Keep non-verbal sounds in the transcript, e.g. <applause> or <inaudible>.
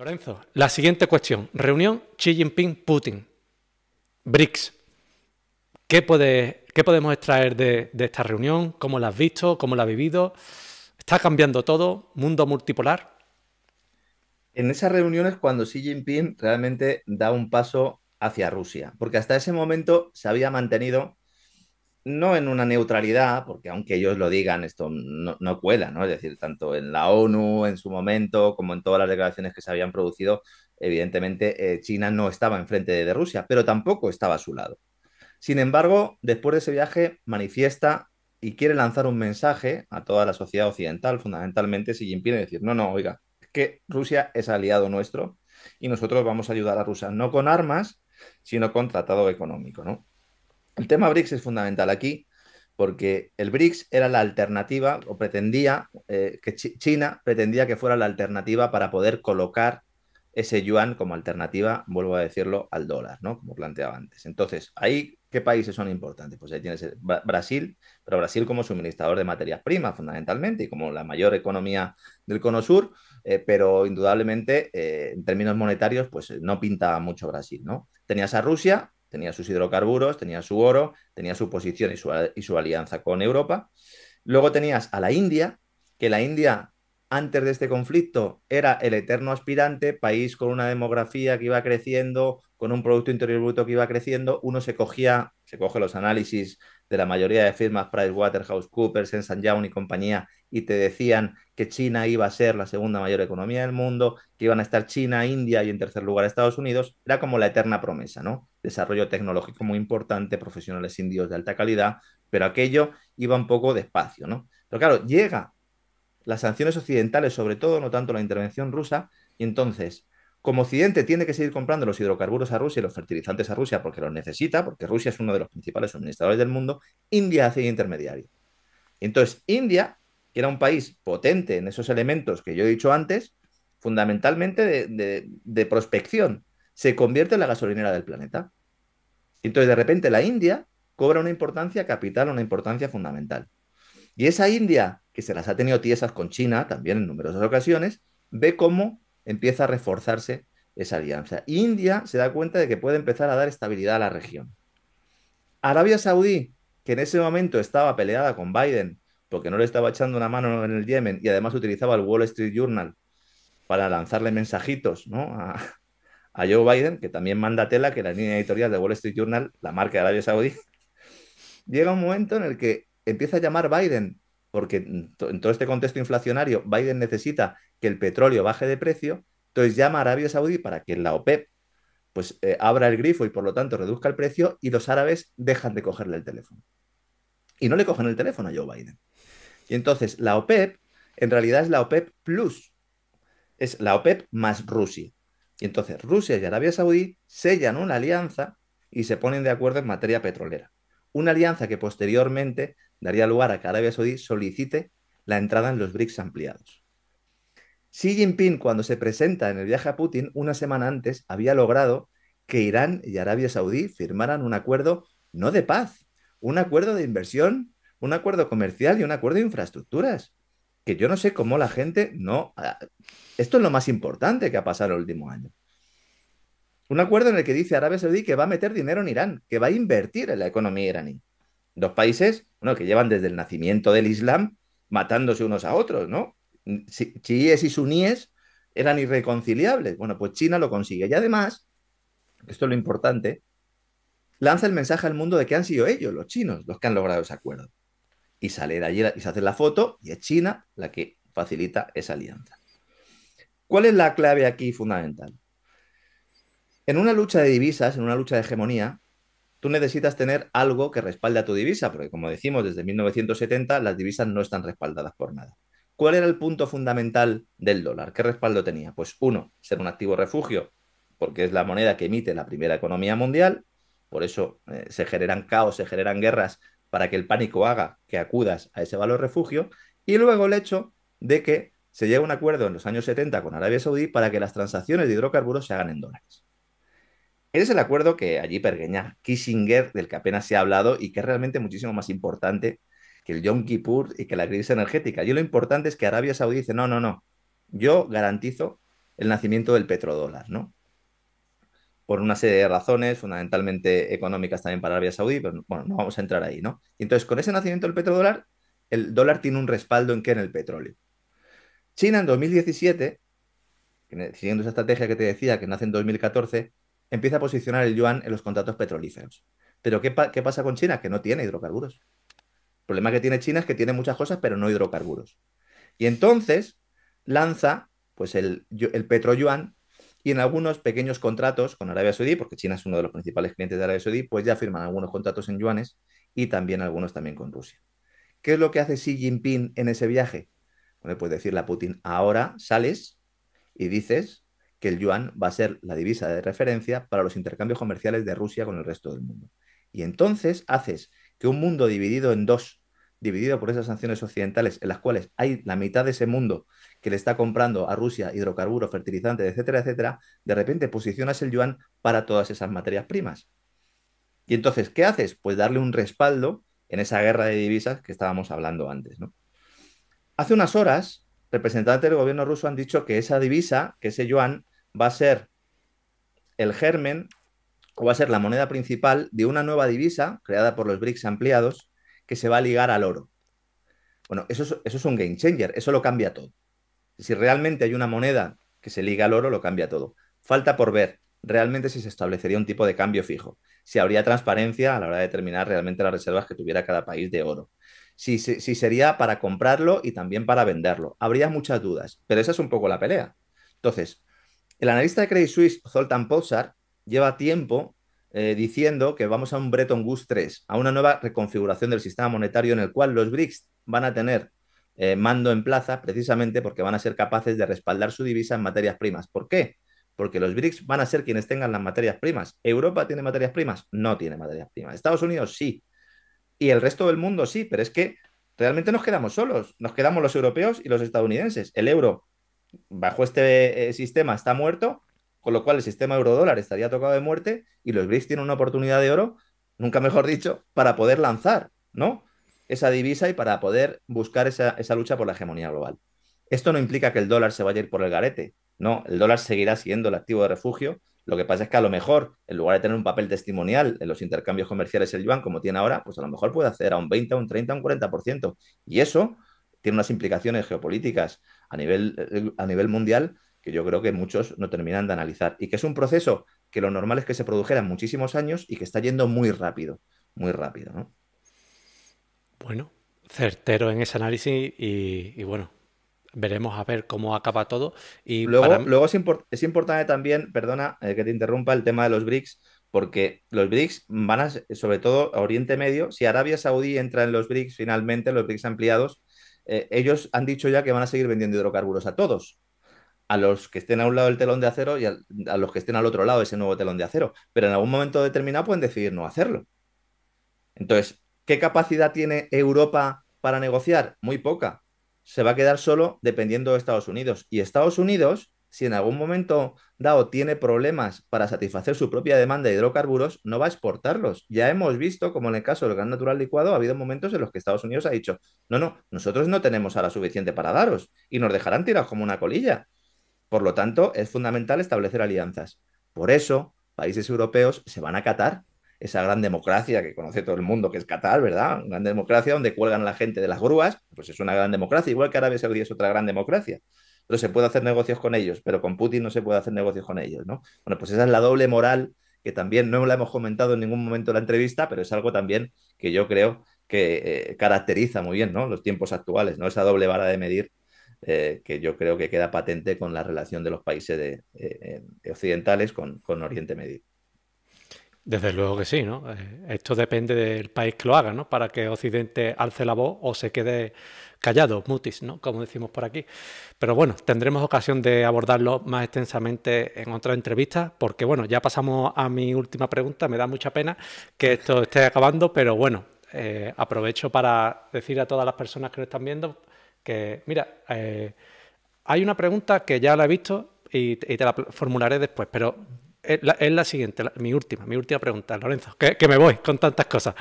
Lorenzo, la siguiente cuestión. Reunión Xi Jinping-Putin. BRICS. ¿Qué, podemos extraer de, de, esta reunión? ¿Cómo la has visto? ¿Cómo la has vivido? ¿Está cambiando todo? ¿Mundo multipolar? En esas reuniones cuando Xi Jinping realmente da un paso hacia Rusia, porque hasta ese momento se había mantenido no en una neutralidad, porque aunque ellos lo digan, esto no, cuela, ¿no? Es decir, tanto en la ONU en su momento como en todas las declaraciones que se habían producido, evidentemente eh, China no estaba enfrente de, de Rusia, pero tampoco estaba a su lado. Sin embargo, después de ese viaje, manifiesta y quiere lanzar un mensaje a toda la sociedad occidental, fundamentalmente si Jinping, y decir, no, no, oiga, que Rusia es aliado nuestro y nosotros vamos a ayudar a Rusia, no con armas, sino con tratado económico, ¿no? El tema BRICS es fundamental aquí porque el BRICS era la alternativa o pretendía eh, que China pretendía que fuera la alternativa para poder colocar ese yuan como alternativa, vuelvo a decirlo, al dólar, ¿no? Como planteaba antes. Entonces, ahí, ¿qué países son importantes? Pues ahí tienes Brasil, pero Brasil como suministrador de materias primas, fundamentalmente, y como la mayor economía del cono sur, eh, pero indudablemente, eh, en términos monetarios, pues no pintaba mucho Brasil, ¿no? Tenías a Rusia, Tenía sus hidrocarburos, tenía su oro, tenía su posición y su, alianza con Europa. Luego tenías a la India, que la India antes de este conflicto era el eterno aspirante, país con una demografía que iba creciendo, con un Producto Interior Bruto que iba creciendo, uno se cogía, se coge los análisis de la mayoría de firmas PricewaterhouseCoopers, Sensan Young y compañía, y te decían que China iba a ser la segunda mayor economía del mundo, que iban a estar China, India y en tercer lugar Estados Unidos, era como la eterna promesa, ¿no? Desarrollo tecnológico muy importante, profesionales indios de alta calidad, pero aquello iba un poco despacio, ¿no? Pero claro, llega las sanciones occidentales, sobre todo, no tanto la intervención rusa, y entonces, como Occidente tiene que seguir comprando los hidrocarburos a Rusia y los fertilizantes a Rusia porque los necesita, porque Rusia es uno de los principales suministradores del mundo, India hace intermediario. Entonces, India que era un país potente en esos elementos que yo he dicho antes, fundamentalmente de, prospección, se convierte en la gasolinera del planeta. Entonces, de repente, la India cobra una importancia capital, una importancia fundamental. Y esa India, que se las ha tenido tiesas con China también en numerosas ocasiones, ve cómo empieza a reforzarse esa alianza. India se da cuenta de que puede empezar a dar estabilidad a la región. Arabia Saudí, que en ese momento estaba peleada con Biden porque no le estaba echando una mano en el Yemen y además utilizaba el Wall Street Journal para lanzarle mensajitos ¿no? a, Joe Biden, que también manda tela que la línea editorial de Wall Street Journal, la marca de Arabia Saudí, <laughs> llega un momento en el que empieza a llamar Biden, porque en todo este contexto inflacionario Biden necesita que el petróleo baje de precio, entonces llama a Arabia Saudí para que la OPEP pues eh, abra el grifo y por lo tanto reduzca el precio y los árabes dejan de cogerle el teléfono. Y no le cogen el teléfono a Joe Biden. Y entonces la OPEP e en realidad es la OPEP e Plus, es la OPEP e más Rusia. Y entonces Rusia y Arabia Saudí sellan una alianza y se ponen de acuerdo en materia petrolera. Una alianza que posteriormente daría lugar a que Arabia Saudí solicite la entrada en los BRICS ampliados. Xi Jinping, cuando se presenta en el viaje a Putin, una semana antes, había logrado que Irán y Arabia Saudí firmaran un acuerdo no de paz, un acuerdo de inversión un acuerdo comercial y un acuerdo de infraestructuras. Que yo no sé cómo la gente no... Ah, esto es lo más importante que ha pasado el último año. Un acuerdo en el que dice Arabia Saudí que va a meter dinero en Irán, que va a invertir en la economía iraní. Dos países, uno que llevan desde el nacimiento del Islam matándose unos a otros, ¿no? Chiíes y suníes eran irreconciliables. Bueno, pues China lo consigue. Y además, esto es lo importante, lanza el mensaje al mundo de que han sido ellos, los chinos, los que han logrado ese acuerdo y sale de allí y se hace la foto y es China la que facilita esa alianza. ¿Cuál es la clave aquí fundamental? En una lucha de divisas, en una lucha de hegemonía, tú necesitas tener algo que respalde a tu divisa, porque como decimos, desde 1970 las divisas no están respaldadas por nada. ¿Cuál era el punto fundamental del dólar? ¿Qué respaldo tenía? Pues uno, ser un activo refugio, porque es la moneda que emite la primera economía mundial, por eso eh, se generan caos, se generan guerras para que el pánico haga que acudas a ese valor refugio, y luego el hecho de que se llega a un acuerdo en los años 70 con Arabia Saudí para que las transacciones de hidrocarburos se hagan en dólares. Ese es el acuerdo que allí pergueña Kissinger, del que apenas se ha hablado y que es realmente muchísimo más importante que el Yom Kippur y que la crisis energética. Y lo importante es que Arabia Saudí dice, no, no, no, yo garantizo el nacimiento del petrodólar, ¿no? por una serie de razones, fundamentalmente económicas también para Arabia Saudí, pero bueno, no vamos a entrar ahí, ¿no? entonces, con ese nacimiento del petrodólar, el dólar tiene un respaldo en qué? En el petróleo. China en 2017, siguiendo esa estrategia que te decía, que nace en 2014, empieza a posicionar el yuan en los contratos petrolíferos. Pero ¿qué, qué pasa con China? Que no tiene hidrocarburos. El problema que tiene China es que tiene muchas cosas, pero no hidrocarburos. Y entonces lanza pues el, el petro yuan y en algunos pequeños contratos con Arabia Saudí, porque China es uno de los principales clientes de Arabia Saudí, pues ya firman algunos contratos en yuanes y también algunos también con Rusia. ¿Qué es lo que hace Xi Jinping en ese viaje? Bueno, pues decirle a Putin, ahora sales y dices que el yuan va a ser la divisa de referencia para los intercambios comerciales de Rusia con el resto del mundo. Y entonces haces que un mundo dividido en dos, dividido por esas sanciones occidentales, en las cuales hay la mitad de ese mundo que le está comprando a Rusia hidrocarburos, fertilizantes, etcétera, etcétera, de repente posicionas el yuan para todas esas materias primas. Y entonces, ¿qué haces? Pues darle un respaldo en esa guerra de divisas que estábamos hablando antes. Hace unas horas, representantes del gobierno ruso han dicho que esa divisa, que ese yuan, va a ser el germen o va a ser la moneda principal de una nueva divisa creada por los BRICS ampliados que se va a ligar al oro. Bueno, eso es un game changer, eso lo cambia todo. Si realmente hay una moneda que se liga al oro, lo cambia todo. Falta por ver realmente si se establecería un tipo de cambio fijo, si habría transparencia a la hora de determinar realmente las reservas que tuviera cada país de oro, si, si, sería para comprarlo y también para venderlo. Habría muchas dudas, pero esa es un poco la pelea. Entonces, el analista de Credit Suisse, Zoltan Pozar, lleva tiempo eh, diciendo que vamos a un Bretton Woods 3, a una nueva reconfiguración del sistema monetario en el cual los BRICS van a tener eh, mando en plaza precisamente porque van a ser capaces de respaldar su divisa en materias primas. ¿Por qué? Porque los BRICS van a ser quienes tengan las materias primas. ¿Europa tiene materias primas? No tiene materias primas. Estados Unidos sí. Y el resto del mundo sí, pero es que realmente nos quedamos solos. Nos quedamos los europeos y los estadounidenses. El euro bajo este eh, sistema está muerto, con lo cual el sistema eurodólar estaría tocado de muerte y los BRICS tienen una oportunidad de oro, nunca mejor dicho, para poder lanzar, ¿no? esa divisa y para poder buscar esa, lucha por la hegemonía global. Esto no implica que el dólar se vaya a ir por el garete, no, el dólar seguirá siendo el activo de refugio. Lo que pasa es que a lo mejor, en lugar de tener un papel testimonial en los intercambios comerciales el yuan, como tiene ahora, pues a lo mejor puede acceder a un 20, a un 30, a un 40%. Y eso tiene unas implicaciones geopolíticas a nivel, a nivel mundial que yo creo que muchos no terminan de analizar. Y que es un proceso que lo normal es que se produjera en muchísimos años y que está yendo muy rápido, muy rápido, ¿no? Bueno, certero en ese análisis y, bueno, veremos a ver cómo acaba todo. Y luego, luego es, importante también, perdona eh, que te interrumpa, el tema de los BRICS, porque los BRICS van a, sobre todo a Oriente Medio, si Arabia Saudí entra en los BRICS finalmente, los BRICS ampliados, eh, ellos han dicho ya que van a seguir vendiendo hidrocarburos a todos a los que estén a un lado del telón de acero y a, a los que estén al otro lado de ese nuevo telón de acero. Pero en algún momento determinado pueden decidir no hacerlo. Entonces, ¿Qué capacidad tiene Europa para negociar? Muy poca. Se va a quedar solo dependiendo de Estados Unidos. Y Estados Unidos, si en algún momento dado tiene problemas para satisfacer su propia demanda de hidrocarburos, no va a exportarlos. Ya hemos visto, como en el caso del gas natural licuado, ha habido momentos en los que Estados Unidos ha dicho, no, no, nosotros no tenemos ahora suficiente para daros y nos dejarán tirados como una colilla. Por lo tanto, es fundamental establecer alianzas. Por eso, países europeos se van a catar esa gran democracia que conoce todo el mundo, que es Qatar, ¿verdad? Una gran democracia donde cuelgan a la gente de las grúas, pues es una gran democracia, igual que Arabia Saudí es otra gran democracia. Pero se puede hacer negocios con ellos, pero con Putin no se puede hacer negocios con ellos, ¿no? Bueno, pues esa es la doble moral que también no la hemos comentado en ningún momento de la entrevista, pero es algo también que yo creo que eh, caracteriza muy bien ¿no? los tiempos actuales, ¿no? Esa doble vara de medir eh, que yo creo que queda patente con la relación de los países eh, occidentales con, con Oriente Medio. Desde luego que sí, ¿no? Eh, esto depende del país que lo haga, ¿no? Para que Occidente alce la voz o se quede callado, mutis, ¿no? Como decimos por aquí. Pero bueno, tendremos ocasión de abordarlo más extensamente en otra entrevista, porque bueno, ya pasamos a mi última pregunta. Me da mucha pena que esto esté acabando, pero bueno, eh, aprovecho para decir a todas las personas que nos están viendo que, mira, eh, hay una pregunta que ya la he visto y te la formularé después, pero es la, es la siguiente, mi última, mi última pregunta, Lorenzo, que, que, me voy con tantas cosas.